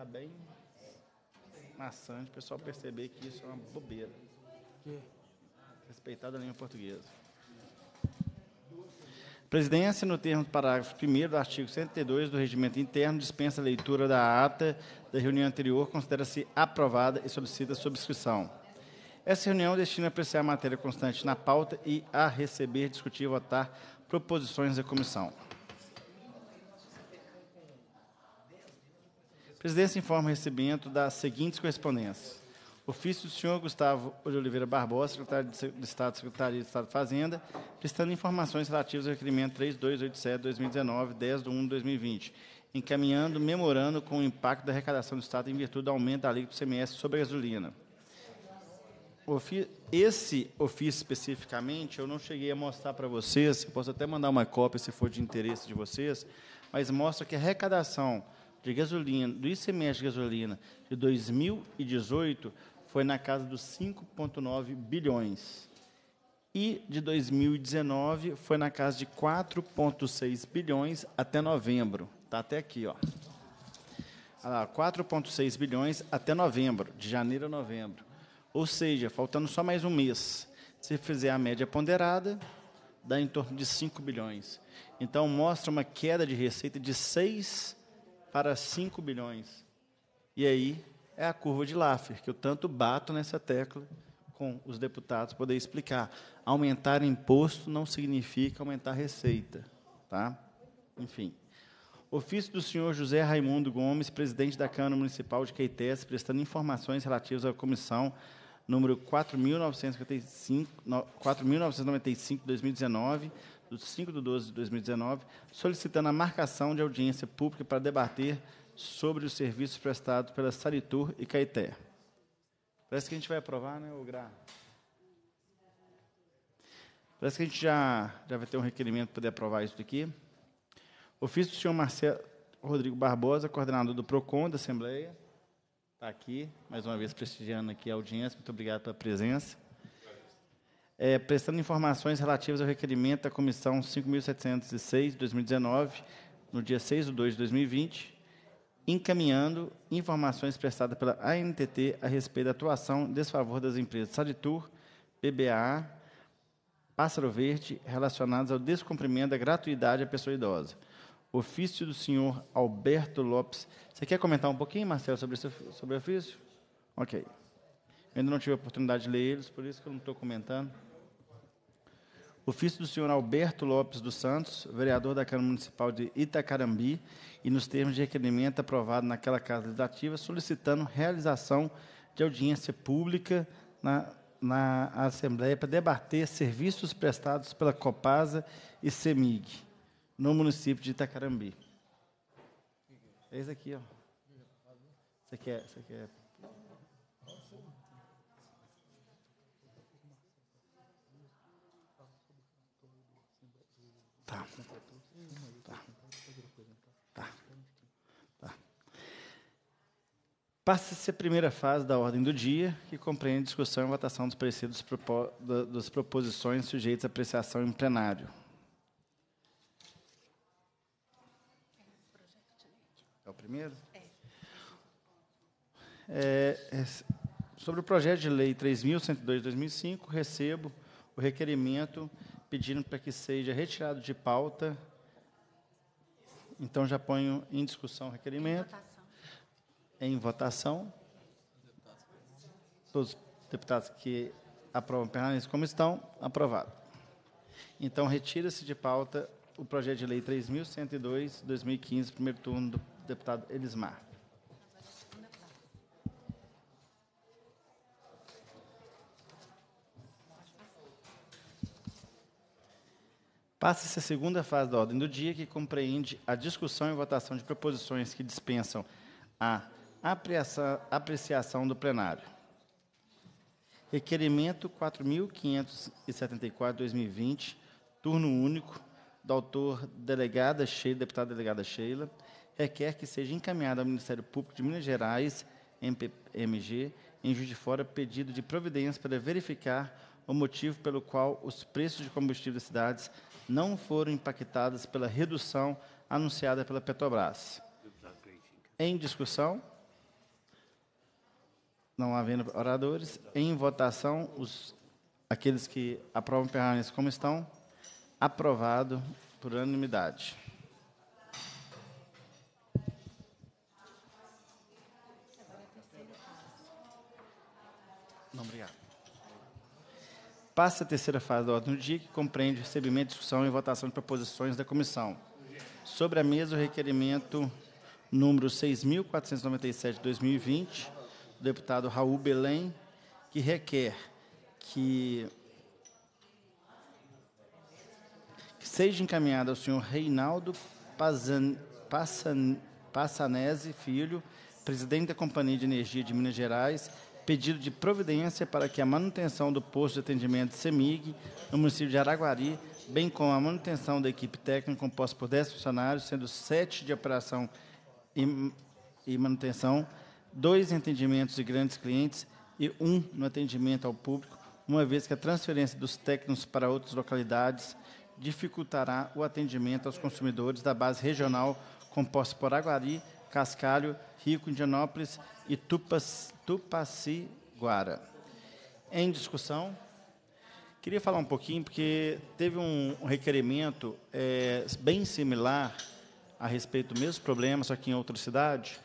ficar tá bem maçante o pessoal perceber que isso é uma bobeira. Que? Respeitada a língua portuguesa. Presidência, no termo do parágrafo 1 do artigo 102 do Regimento Interno, dispensa a leitura da ata da reunião anterior, considera-se aprovada e solicita subscrição. Essa reunião destina a apreciar a matéria constante na pauta e a receber, discutir e votar proposições da comissão. presidência informa o recebimento das seguintes correspondências. Ofício do senhor Gustavo de Oliveira Barbosa, secretário de Estado, Secretaria de Estado de Fazenda, prestando informações relativas ao requerimento 3287-2019, 10 de 1 de 2020, encaminhando memorando com o impacto da arrecadação do Estado em virtude do aumento da alíquota do CMS sobre a gasolina. Esse ofício especificamente, eu não cheguei a mostrar para vocês, posso até mandar uma cópia se for de interesse de vocês, mas mostra que a arrecadação de gasolina, do ICMS de gasolina de 2018 foi na casa dos 5,9 bilhões. E de 2019 foi na casa de 4,6 bilhões até novembro. Está até aqui, ó. 4,6 bilhões até novembro, de janeiro a novembro. Ou seja, faltando só mais um mês. Se fizer a média ponderada, dá em torno de 5 bilhões. Então, mostra uma queda de receita de 6 para 5 bilhões. E aí é a curva de Laffer, que eu tanto bato nessa tecla com os deputados poder explicar. Aumentar imposto não significa aumentar receita, tá? Enfim. Ofício do senhor José Raimundo Gomes, presidente da Câmara Municipal de Caetés, prestando informações relativas à comissão número 4.995, 4.995 de 2019, do 5 de 12 de 2019, solicitando a marcação de audiência pública para debater sobre os serviços prestados pela Saritur e Caeté. Parece que a gente vai aprovar, né, o Gra? Parece que a gente já, já vai ter um requerimento para poder aprovar isso daqui. Ofício do senhor Marcelo Rodrigo Barbosa, coordenador do PROCON da Assembleia. Está aqui, mais uma vez prestigiando aqui a audiência. Muito obrigado pela presença é, prestando informações relativas ao requerimento da Comissão 5.706 de 2019, no dia 6 de 2 de 2020, encaminhando informações prestadas pela ANTT a respeito da atuação em desfavor das empresas Saditur, PBA, Pássaro Verde, relacionadas ao descumprimento da gratuidade à pessoa idosa. Ofício do senhor Alberto Lopes. Você quer comentar um pouquinho, Marcelo, sobre, sobre o ofício? Ok. Eu ainda não tive a oportunidade de ler eles, por isso que eu não estou comentando ofício do senhor Alberto Lopes dos Santos, vereador da Câmara Municipal de Itacarambi, e nos termos de requerimento aprovado naquela Casa Legislativa, solicitando realização de audiência pública na, na Assembleia para debater serviços prestados pela Copasa e CEMIG no município de Itacarambi. É isso aqui, ó. Você quer, você quer Tá. Tá. Tá. tá. Passa-se a primeira fase da ordem do dia, que compreende discussão e votação dos parecidos das proposições sujeitas à apreciação em plenário. É o primeiro? É, é, é sobre o projeto de lei 3.102 de 2005, recebo o requerimento pedindo para que seja retirado de pauta. Então já ponho em discussão o requerimento. Em votação. Todos os deputados que aprovam permanecem como estão, aprovado. Então retira-se de pauta o projeto de lei 3102 2015, primeiro turno do deputado Elismar. Passa-se a segunda fase da ordem do dia, que compreende a discussão e votação de proposições que dispensam a apreciação do plenário. Requerimento 4.574-2020, turno único, do autor delegada Sheila, deputada delegada Sheila, requer que seja encaminhado ao Ministério Público de Minas Gerais, MPMG, em Juiz de Fora, pedido de providência para verificar o motivo pelo qual os preços de combustível das cidades não foram impactadas pela redução anunciada pela Petrobras. Em discussão, não havendo oradores, em votação, os, aqueles que aprovam permanecem como estão. Aprovado por unanimidade. Não, obrigado. Passa a terceira fase da ordem do dia, que compreende recebimento, discussão e votação de proposições da comissão. Sobre a mesa, o requerimento número 6.497-2020, do deputado Raul Belém, que requer que, que seja encaminhado ao senhor Reinaldo Pazan, Passan, Passanese Filho, presidente da Companhia de Energia de Minas Gerais, pedido de providência para que a manutenção do posto de atendimento CEMIG no município de Araguari, bem como a manutenção da equipe técnica composta por 10 funcionários, sendo 7 de operação e, e manutenção, dois atendimentos de grandes clientes e um no atendimento ao público, uma vez que a transferência dos técnicos para outras localidades dificultará o atendimento aos consumidores da base regional composta por Araguari. Cascalho, Rico, Indianópolis e Tupas, Tupaciguara. Em discussão, queria falar um pouquinho, porque teve um requerimento é, bem similar a respeito do mesmo problema, só que em outra cidade,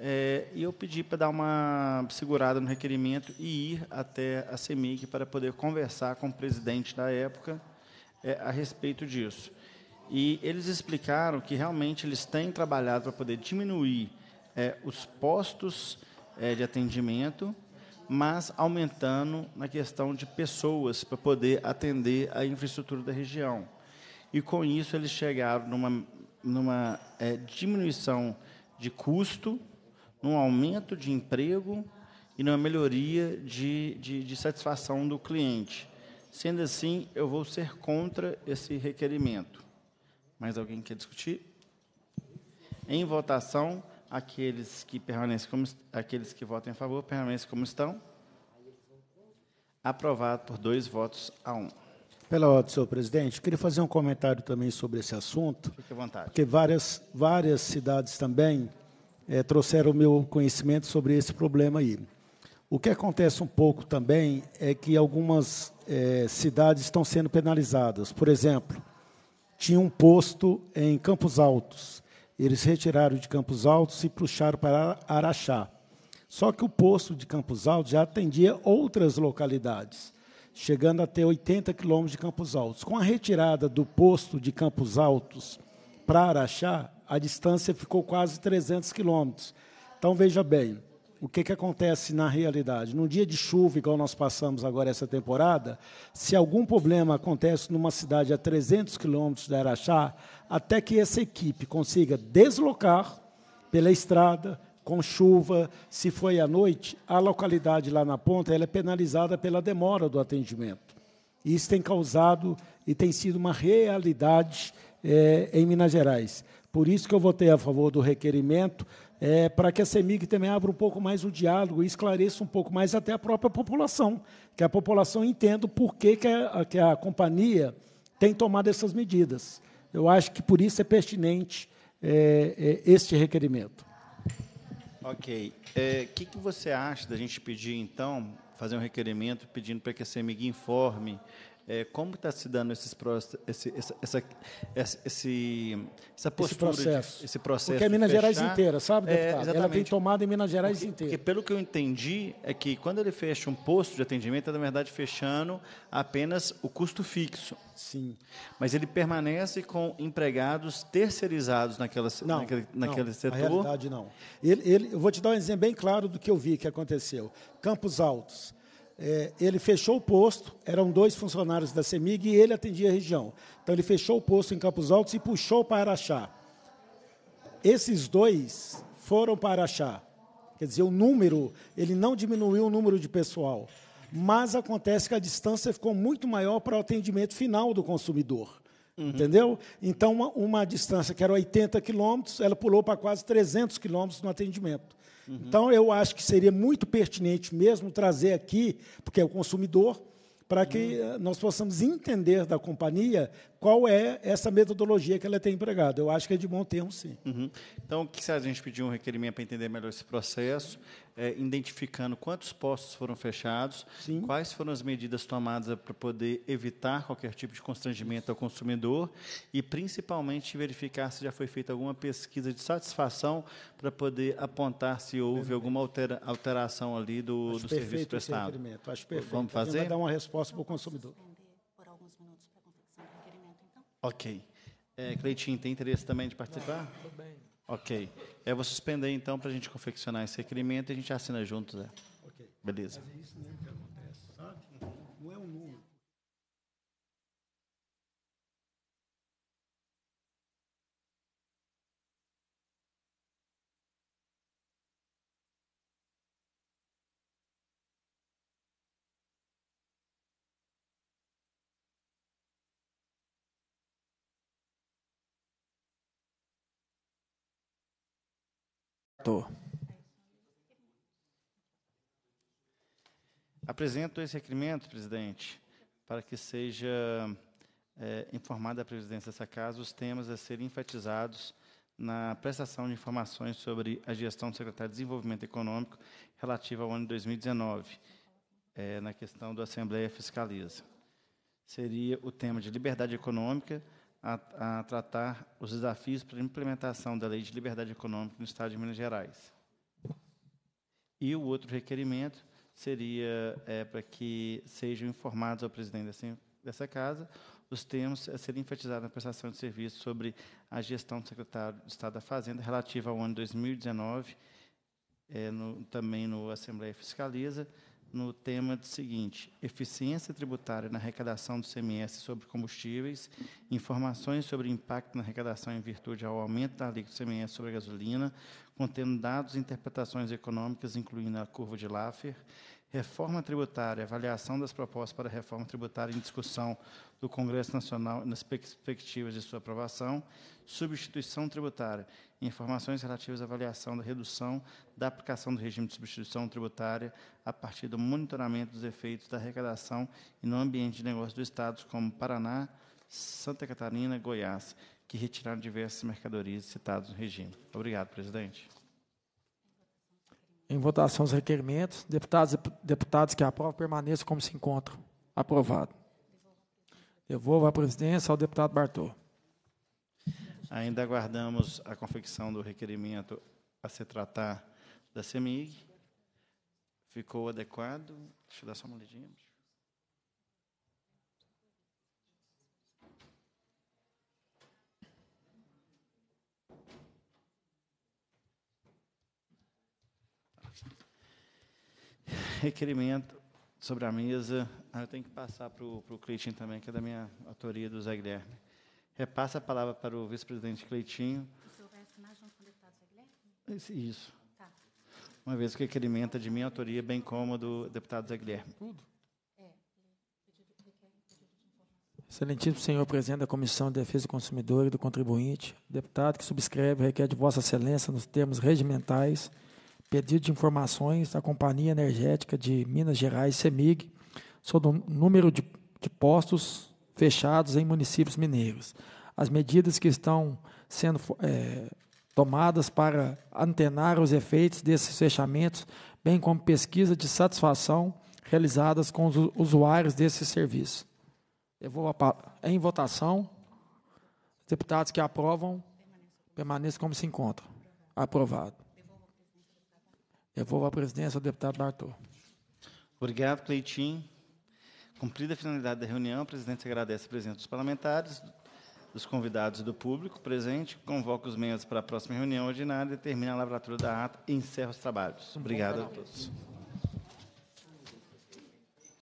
é, e eu pedi para dar uma segurada no requerimento e ir até a CEMIG para poder conversar com o presidente da época é, a respeito disso. E eles explicaram que realmente eles têm trabalhado para poder diminuir é, os postos é, de atendimento, mas aumentando na questão de pessoas para poder atender a infraestrutura da região. E com isso eles chegaram numa, numa é, diminuição de custo, num aumento de emprego e numa melhoria de, de, de satisfação do cliente. Sendo assim, eu vou ser contra esse requerimento. Mais alguém quer discutir? Em votação, aqueles que permanecem como aqueles que votem a favor permanecem como estão. Aprovado por dois votos a um. Pela ordem, senhor presidente, queria fazer um comentário também sobre esse assunto. Fique à vontade. Porque várias, várias cidades também é, trouxeram o meu conhecimento sobre esse problema aí. O que acontece um pouco também é que algumas é, cidades estão sendo penalizadas. Por exemplo, tinha um posto em Campos Altos. Eles retiraram de Campos Altos e puxaram para Araxá. Só que o posto de Campos Altos já atendia outras localidades, chegando até 80 quilômetros de Campos Altos. Com a retirada do posto de Campos Altos para Araxá, a distância ficou quase 300 quilômetros. Então, veja bem, o que, que acontece na realidade? Num dia de chuva, igual nós passamos agora essa temporada, se algum problema acontece numa cidade a 300 quilômetros da Araxá, até que essa equipe consiga deslocar pela estrada, com chuva, se foi à noite, a localidade lá na ponta ela é penalizada pela demora do atendimento. Isso tem causado e tem sido uma realidade é, em Minas Gerais. Por isso que eu votei a favor do requerimento, é, para que a CEMIG também abra um pouco mais o diálogo e esclareça um pouco mais até a própria população, que a população entenda o porquê que a, que a companhia tem tomado essas medidas. Eu acho que por isso é pertinente é, é, este requerimento. Ok. O é, que, que, você acha da gente pedir, então, fazer um requerimento pedindo para que a CEMIG informe é, como está se dando esses esse, essa, essa, esse, essa postura, esse processo? De, esse processo porque é Minas fechar, Gerais inteira, sabe, é, deputado? É, Ela tem tomado em Minas Gerais porque, inteira. Porque, pelo que eu entendi, é que quando ele fecha um posto de atendimento, está, na verdade, fechando apenas o custo fixo. Sim. Mas ele permanece com empregados terceirizados naquela, não, naquele, naquele não, setor? Na realidade, não. Ele, ele, eu vou te dar um exemplo bem claro do que eu vi que aconteceu. Campos Altos é, ele fechou o posto, eram dois funcionários da CEMIG e ele atendia a região. Então, ele fechou o posto em Campos Altos e puxou para Araxá. Esses dois foram para Araxá. Quer dizer, o número, ele não diminuiu o número de pessoal, mas acontece que a distância ficou muito maior para o atendimento final do consumidor. Uhum. Entendeu? Então, uma, uma, distância que era 80 quilômetros, ela pulou para quase 300 quilômetros no atendimento. Uhum. Então, eu acho que seria muito pertinente mesmo trazer aqui, porque é o consumidor, para que uhum. Eh, nós possamos entender da companhia qual é essa metodologia que ela tem empregado. Eu acho que é de bom termo, sim. Uhum. Então, o que se a gente pedir um requerimento para entender melhor esse processo? é, identificando quantos postos foram fechados, Sim. quais foram as medidas tomadas para poder evitar qualquer tipo de constrangimento ao consumidor e, principalmente, verificar se já foi feita alguma pesquisa de satisfação para poder apontar se houve alguma altera alteração ali do, do serviço prestado. Acho perfeito. Vamos tá fazer? Vamos dar uma resposta para o consumidor. Então? Ok. É, Cleitinho, tem interesse também de participar? Não, tudo bem. Ok. Eu vou suspender então para a gente confeccionar esse requerimento e a gente assina junto, Zé. Né? Ok. Beleza. Mas é isso, né? relator. Apresento esse requerimento, presidente, para que seja é, informada a presidência dessa casa os temas a serem enfatizados na prestação de informações sobre a gestão do secretário de Desenvolvimento Econômico relativa ao ano de 2019, é, na questão da Assembleia Fiscaliza. Seria o tema de liberdade econômica, a, a tratar os desafios para a implementação da Lei de Liberdade Econômica no Estado de Minas Gerais. E o outro requerimento seria é, para que sejam informados ao presidente dessa, dessa Casa os termos a serem enfatizados na prestação de serviço sobre a gestão do secretário de Estado da Fazenda relativa ao ano 2019, é, no, também no Assembleia Fiscaliza, no tema do seguinte: eficiência tributária na arrecadação do CMS sobre combustíveis, informações sobre impacto na arrecadação em virtude ao aumento da alíquota do CMS sobre a gasolina, contendo dados e interpretações econômicas, incluindo a curva de Laffer, Reforma tributária, avaliação das propostas para reforma tributária em discussão do Congresso Nacional nas perspectivas de sua aprovação. Substituição tributária, informações relativas à avaliação da redução da aplicação do regime de substituição tributária a partir do monitoramento dos efeitos da arrecadação e no ambiente de negócio dos estados como Paraná, Santa Catarina, Goiás, que retiraram diversas mercadorias citadas no regime. Obrigado, presidente. Em votação os requerimentos. Deputados e deputados que aprovam permaneçam como se encontram. Aprovado. Devolvo a presidência ao deputado Bartô. Ainda aguardamos a confecção do requerimento a se tratar da CEMIG. Ficou adequado? Deixa eu dar só uma olhadinha. Requerimento sobre a mesa. Ah, eu tenho que passar para o Cleitinho também, que é da minha autoria, do Zé Guilherme. Repassa a palavra para o vice-presidente Cleitinho. O senhor vai assinar junto com o deputado Zé Guilherme? Isso. Tá. Uma vez que o requerimento é de minha autoria, bem como do deputado Zé Guilherme. Tudo. É, Excelentíssimo senhor presidente da Comissão de Defesa do Consumidor e do Contribuinte, deputado que subscreve requer de Vossa Excelência, nos termos regimentais, pedido de informações da Companhia Energética de Minas Gerais, CEMIG, sobre o número de, de postos fechados em municípios mineiros. As medidas que estão sendo é, tomadas para antenar os efeitos desses fechamentos, bem como pesquisa de satisfação realizadas com os usuários desse serviço. Eu vou em votação. Os deputados que aprovam permaneçam como se encontram. Aprovado. Devolvo a presidência ao deputado Arthur. Obrigado, Cleitinho. Cumprida a finalidade da reunião, o presidente agradece a presença dos parlamentares, dos convidados e do público presente, convoca os membros para a próxima reunião ordinária, determina a lavratura da ata e encerra os trabalhos. Obrigado a todos.